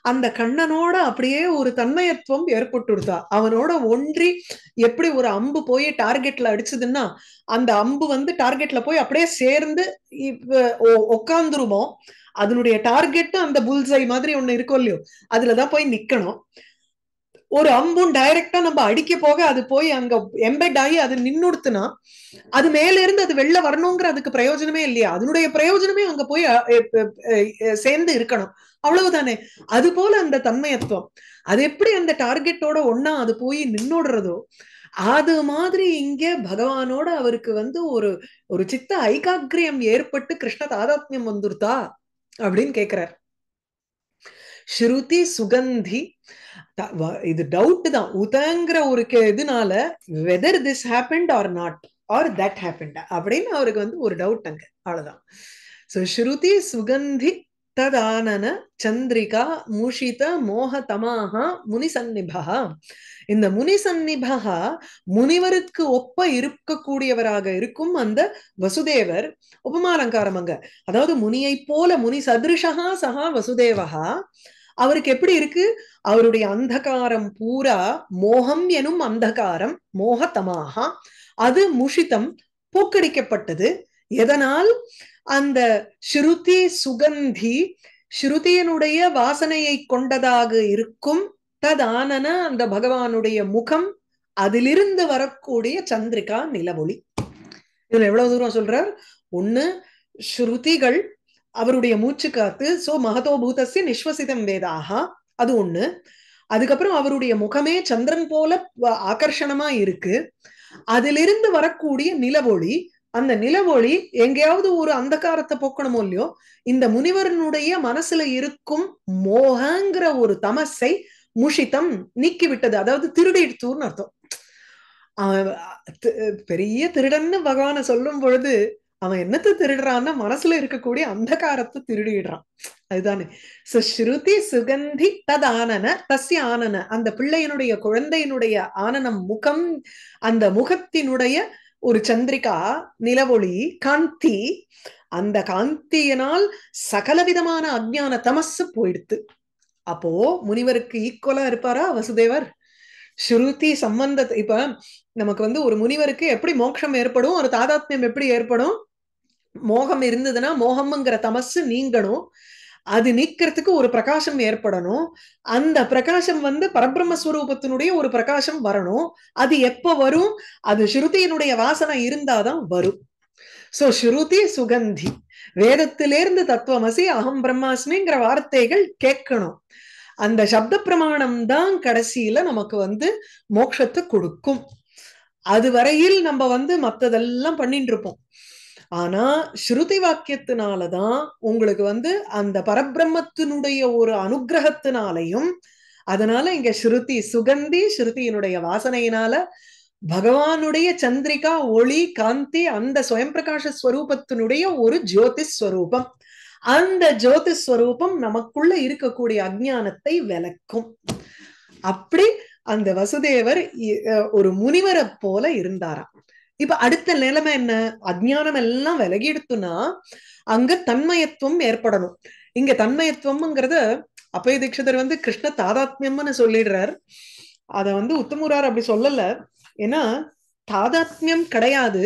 [SPEAKER 1] அந்த கண்ணனோட அப்படியே ஒரு தன்மயத்துவம் ஏற்பட்டுருத்தா அவனோட ஒன்றி எப்படி ஒரு அம்பு போய் டார்கெட்ல அடிச்சதுன்னா அந்த அம்பு வந்து டார்கெட்ல போய் அப்படியே சேர்ந்து உக்காந்துருமோ அதனுடைய டார்கெட்டும் அந்த புல்சை மாதிரி ஒண்ணு இருக்கும் இல்லையோ அதுலதான் போய் நிக்கணும் ஒரு அம்பும் டைரக்டா நம்ம அடிக்க போக அது போய் அங்க எம்பெட் ஆகி அது நின்னுடுத்துனா அது மேல இருந்து அது வெளில வரணுங்கிற அதுக்கு பிரயோஜனமே இல்லையா அதனுடைய பிரயோஜனமே அங்க போய் சேர்ந்து இருக்கணும் அவ்வளவுதானே அது போல அந்த தன்மையத்துவம் அது எப்படி அந்த டார்கெட்டோட ஒன்னா அது போய் நின்னுடுறதோ அது மாதிரி இங்க பகவானோட அவருக்கு வந்து ஒரு ஒரு சித்த ஐகாக்கிரியம் ஏற்பட்டு கிருஷ்ண தாதாத்மியம் வந்துருதா அப்படின்னு கேட்கிறார் ஸ்ருதி சுகந்தி இது டவுட் தான் உதங்கிற ஒரு இதனால whether this happened or not or that happened அப்படின்னு அவருக்கு வந்து ஒரு டவுட் அங்க அவ்வளவுதான் ஸோ ஸ்ருதி சுகந்தி ததானன சந்திரிகா மூஷித முனி முனிசன்னிபா இந்த முனிசன்னிபா முனிவருக்கு ஒப்ப இருக்கக்கூடியவராக இருக்கும் அந்த வசுதேவர் உபமாலங்காரம் அங்க அதாவது முனியை போல முனி சதிருஷா சகா வசுதேவா அவருக்கு எப்படி இருக்கு அவருடைய அந்தகாரம் பூரா மோகம் எனும் அந்தகாரம் மோகத்தமாக அது முஷிதம் பூக்கடிக்கப்பட்டது எதனால் அந்த ஸ்ருதி சுகந்தி ஸ்ருதியினுடைய வாசனையை கொண்டதாக இருக்கும் ததானன அந்த பகவானுடைய முகம் அதிலிருந்து வரக்கூடிய சந்திரிகா நிலவொளி இதுல எவ்வளவு தூரம் சொல்றார் ஒண்ணு ஸ்ருதிகள் அவருடைய மூச்சு காத்து சோ மகதோ நிஸ்வசிதம் வேதாகா அது ஒண்ணு அதுக்கப்புறம் அவருடைய முகமே சந்திரன் போல ஆகர்ஷணமா இருக்கு அதிலிருந்து வரக்கூடிய நிலவொளி அந்த நிலவொளி எங்கேயாவது ஒரு அந்தகாரத்தை போக்கணுமோ இல்லையோ இந்த முனிவரனுடைய மனசுல இருக்கும் மோகங்கிற ஒரு தமசை முஷிதம் நீக்கிவிட்டது அதாவது திருடிடுத்தூர்னு அர்த்தம் பெரிய திருடன்னு பகவான சொல்லும் பொழுது அவன் என்னத்தை திருடுறான்னா மனசுல இருக்கக்கூடிய அந்தகாரத்தை திருடிடுறான் அதுதானே ஸ்ருதி சுகந்தி தத் ஆனன தஸ்ய ஆனன அந்த பிள்ளையனுடைய குழந்தையினுடைய ஆனனம் முகம் அந்த முகத்தினுடைய ஒரு சந்திரிகா நிலவொளி காந்தி அந்த காந்தியினால் சகலவிதமான அஜான தமசு போயிடுத்து அப்போ முனிவருக்கு ஈக்குவலா இருப்பாரா வசுதேவர் ஸ்ருதி சம்பந்த இப்ப நமக்கு வந்து ஒரு முனிவருக்கு எப்படி மோட்சம் ஏற்படும் ஒரு தாதாத்மியம் எப்படி ஏற்படும் மோகம் இருந்ததுன்னா மோகம்ங்கிற தமசு நீங்கணும் அது நீக்கிறதுக்கு ஒரு பிரகாசம் ஏற்படணும் அந்த பிரகாசம் வந்து பரபிரம்மஸ்வரூபத்தினுடைய ஒரு பிரகாசம் வரணும் அது எப்ப வரும் அது ஸ்ருதியினுடைய வாசனை இருந்தாதான் வரும் சோ ஸ்ருதி சுகந்தி வேதத்திலேருந்து தத்துவமசி அகம் பிரம்மாஸ்மிங்கிற வார்த்தைகள் கேட்கணும் அந்த சப்த பிரமாணம் தான் கடைசியில நமக்கு வந்து மோட்சத்தை கொடுக்கும் அது வரையில் நம்ம வந்து மத்ததெல்லாம் பண்ணிட்டு இருப்போம் ஆனா ஸ்ருதி வாக்கியத்தினாலதான் உங்களுக்கு வந்து அந்த பரபிரம்மத்தினுடைய ஒரு அனுகிரகத்தினாலையும் அதனால இங்க ஸ்ருதி சுகந்தி ஸ்ருதியினுடைய வாசனையினால பகவானுடைய சந்திரிகா ஒளி காந்தி அந்த சுயம் பிரகாஷ ஸ்வரூபத்தினுடைய ஒரு ஜோதி ஸ்வரூபம் அந்த ஜோதி ஸ்வரூபம் நமக்குள்ள இருக்கக்கூடிய அஜானத்தை விளக்கும் அப்படி அந்த வசுதேவர் ஒரு முனிவரை போல இருந்தாராம் இப்ப அடுத்த நிலைமை என்ன அஜ்ஞானம் எல்லாம் விலகி எடுத்துனா அங்க தன்மயத்துவம் ஏற்படணும் இங்க தன்மயத்துவம்ங்கிறது அப்பய தீட்சிதர் வந்து கிருஷ்ண தாதாத்மியம்னு சொல்லிடுறார் அத வந்து உத்தமுரார் அப்படி சொல்லல ஏன்னா தாதாத்மியம் கிடையாது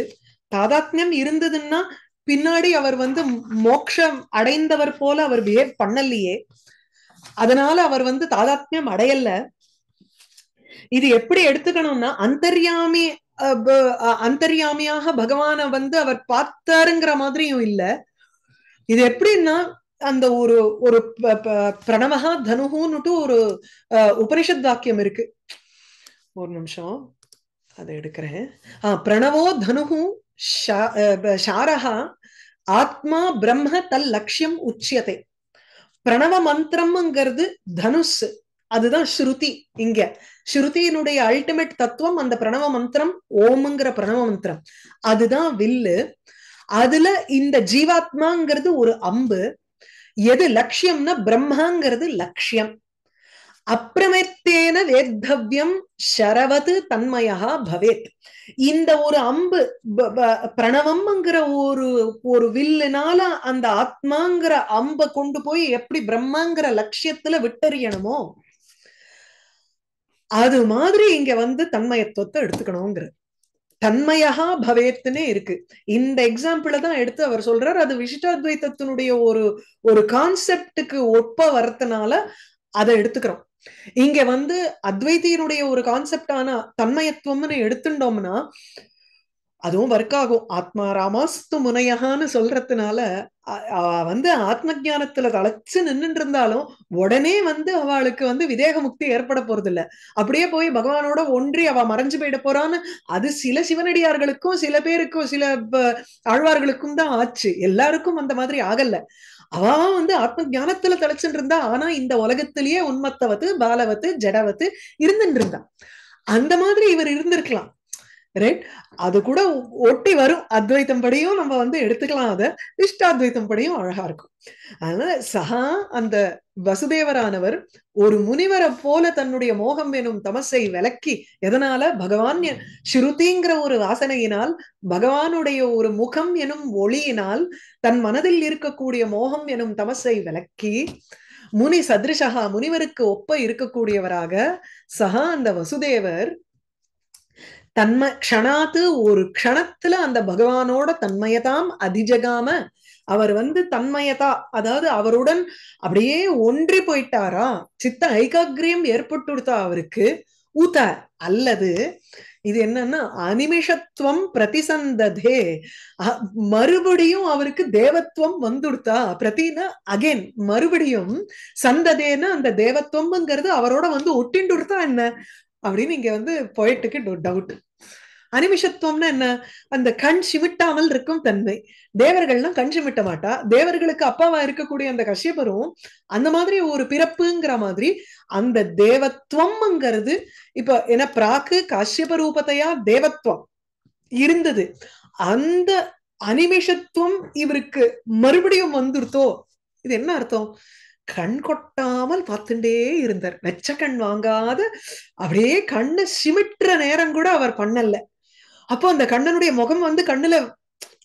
[SPEAKER 1] தாதாத்மியம் இருந்ததுன்னா பின்னாடி அவர் வந்து மோக்ஷம் அடைந்தவர் போல அவர் பிஹேவ் பண்ணலையே அதனால அவர் வந்து தாதாத்மியம் அடையல இது எப்படி எடுத்துக்கணும்னா அந்தர்யாமி அந்தரியாமையாக பகவான வந்து அவர் பார்த்தாருங்கிற மாதிரியும் இல்ல இது எப்படின்னா அந்த ஒரு ஒரு பிரணவகா தனுகுன்னுட்டு ஒரு உபனிஷத் வாக்கியம் இருக்கு ஒரு நிமிஷம் அதை எடுக்கிறேன் ஆஹ் பிரணவோ தனுகு ஷாரஹா ஆத்மா பிரம்ம தல் லட்சியம் உச்சியத்தை பிரணவ மந்திரம்ங்கிறது தனுஷ் அதுதான் ஸ்ருதி இங்க ஸ்ருதியினுடைய அல்டிமேட் தத்துவம் அந்த பிரணவ மந்திரம் ஓம்ங்கிற பிரணவ மந்திரம் அதுதான் வில்லு அதுல இந்த ஜீவாத்மாங்கிறது ஒரு அம்பு எது லட்சியம்னா பிரம்மாங்கிறது லட்சியம் அப்பிரமத்தேன வேத்தவ்யம் ஷரவது தன்மையா பவேத் இந்த ஒரு அம்பு பிரணவம்ங்கிற ஒரு ஒரு வில்லுனால அந்த ஆத்மாங்கிற அம்ப கொண்டு போய் எப்படி பிரம்மாங்கிற லட்சியத்துல விட்டறியணுமோ அது மாதிரி இங்க வந்து தன்மயத்துவத்தை எடுத்துக்கணுங்கிறது தன்மையகா பவேத்துன்னே இருக்கு இந்த எக்ஸாம்பிள தான் எடுத்து அவர் சொல்றார் அது விசிஷ்டாத்வைத்தினுடைய ஒரு ஒரு கான்செப்டுக்கு ஒப்ப வரத்துனால அதை எடுத்துக்கிறோம் இங்க வந்து அத்வைத்தியனுடைய ஒரு கான்செப்டான தன்மயத்துவம்னு எடுத்துட்டோம்னா அதுவும் ஒர்க் ஆகும் ஆத்மா ராமாஸ்து முனையகான்னு சொல்றதுனால வந்து ஆத்ம ஜானத்துல தலைச்சு நின்றுட்டு இருந்தாலும் உடனே வந்து அவளுக்கு வந்து விதேக முக்தி ஏற்பட போறது இல்ல அப்படியே போய் பகவானோட ஒன்றி அவ மறைஞ்சு போயிட போறான்னு அது சில சிவனடியார்களுக்கும் சில பேருக்கும் சில ஆழ்வார்களுக்கும் தான் ஆச்சு எல்லாருக்கும் அந்த மாதிரி ஆகல அவன் வந்து ஆத்ம ஜானத்துல தலைச்சுட்டு இருந்தா ஆனா இந்த உலகத்திலேயே உண்மத்தவத்து பாலவத்து ஜடவத்து இருந்துட்டு இருந்தான் அந்த மாதிரி இவர் இருந்திருக்கலாம் ரைட் அது கூட ஒட்டி வரும் அத்வைத்தம் படியும் நம்ம வந்து எடுத்துக்கலாம் அதை இஷ்டாத்வைத்தம் படியும் அழகா இருக்கும் அதனால சஹா அந்த வசுதேவரானவர் ஒரு முனிவரை போல தன்னுடைய மோகம் எனும் தமசை விலக்கி எதனால பகவான் ஸ்ருதிங்கிற ஒரு வாசனையினால் பகவானுடைய ஒரு முகம் எனும் ஒளியினால் தன் மனதில் இருக்கக்கூடிய மோகம் எனும் தமசை விலக்கி முனி சத்ரிஷகா முனிவருக்கு ஒப்ப இருக்கக்கூடியவராக சஹா அந்த வசுதேவர் தன்மை க்ஷணாத்து ஒரு க்ஷணத்துல அந்த பகவானோட தன்மையதாம் அதிஜகாம அவர் வந்து தன்மையதா அதாவது அவருடன் அப்படியே ஒன்றி போயிட்டாரா சித்த ஐகாகிரியம் ஏற்பட்டுடுதா அவருக்கு ஊத அல்லது இது என்னன்னா அனிமிஷத்துவம் பிரதிசந்ததே மறுபடியும் அவருக்கு தேவத்துவம் வந்துடுத்தா பிரதினா அகைன் மறுபடியும் சந்ததேன்னு அந்த தேவத்துவம்ங்கிறது அவரோட வந்து ஒட்டிண்டுடுத்தா என்ன அப்படின்னு இங்க வந்து பொயட்டுக்கு டவுட் அனிமிஷத்துவம்னா என்ன அந்த கண் சிமிட்டாமல் இருக்கும் தன்மை தேவர்கள்லாம் கண் சிமிட்ட மாட்டா தேவர்களுக்கு அப்பாவா இருக்கக்கூடிய அந்த கஷ்யபரும் அந்த மாதிரி ஒரு பிறப்புங்கிற மாதிரி அந்த தேவத்துவம்ங்கிறது இப்ப என்ன பிராக்கு கஷ்யப ரூபத்தையா தேவத்துவம் இருந்தது அந்த அனிமிஷத்துவம் இவருக்கு மறுபடியும் வந்துருத்தோ இது என்ன அர்த்தம் கண் கொட்டாமல் பார்த்துட்டே இருந்தார் வெச்ச கண் வாங்காத அப்படியே கண்ணு சிமிட்டுற நேரம் கூட அவர் பண்ணல அப்போ அந்த கண்ணனுடைய முகம் வந்து கண்ணுல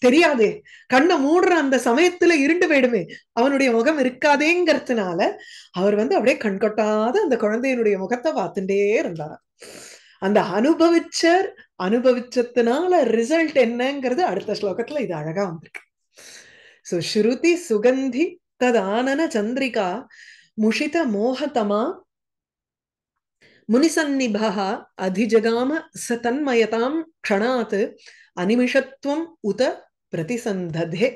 [SPEAKER 1] தெரியாதே கண்ணை மூடுற அந்த சமயத்துல இருண்டு போயிடுமே அவனுடைய முகம் இருக்காதேங்கிறதுனால அவர் வந்து அப்படியே கண் கொட்டாத அந்த குழந்தையினுடைய முகத்தை பார்த்துட்டே இருந்தாராம் அந்த அனுபவிச்சர் அனுபவிச்சதுனால ரிசல்ட் என்னங்கிறது அடுத்த ஸ்லோகத்துல இது அழகா வந்திருக்கு சோ ஸ்ருதி சுகந்தி ததானன சந்திரிகா முஷித மோகதமா முனிசன்னிபா அதிஜகாம ச தன்மயதாம் க்ஷணாத் அனிமிஷத்துவம் உத பிரதிசந்ததே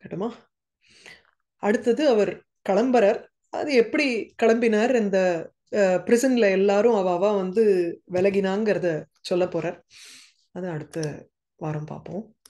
[SPEAKER 1] கட்டுமா அடுத்தது அவர் கிளம்புறார் அது எப்படி கிளம்பினார் இந்த பிரிசன்ல எல்லாரும் அவாவா வந்து விலகினாங்கிறத சொல்ல போறார் அது அடுத்த வாரம் பார்ப்போம்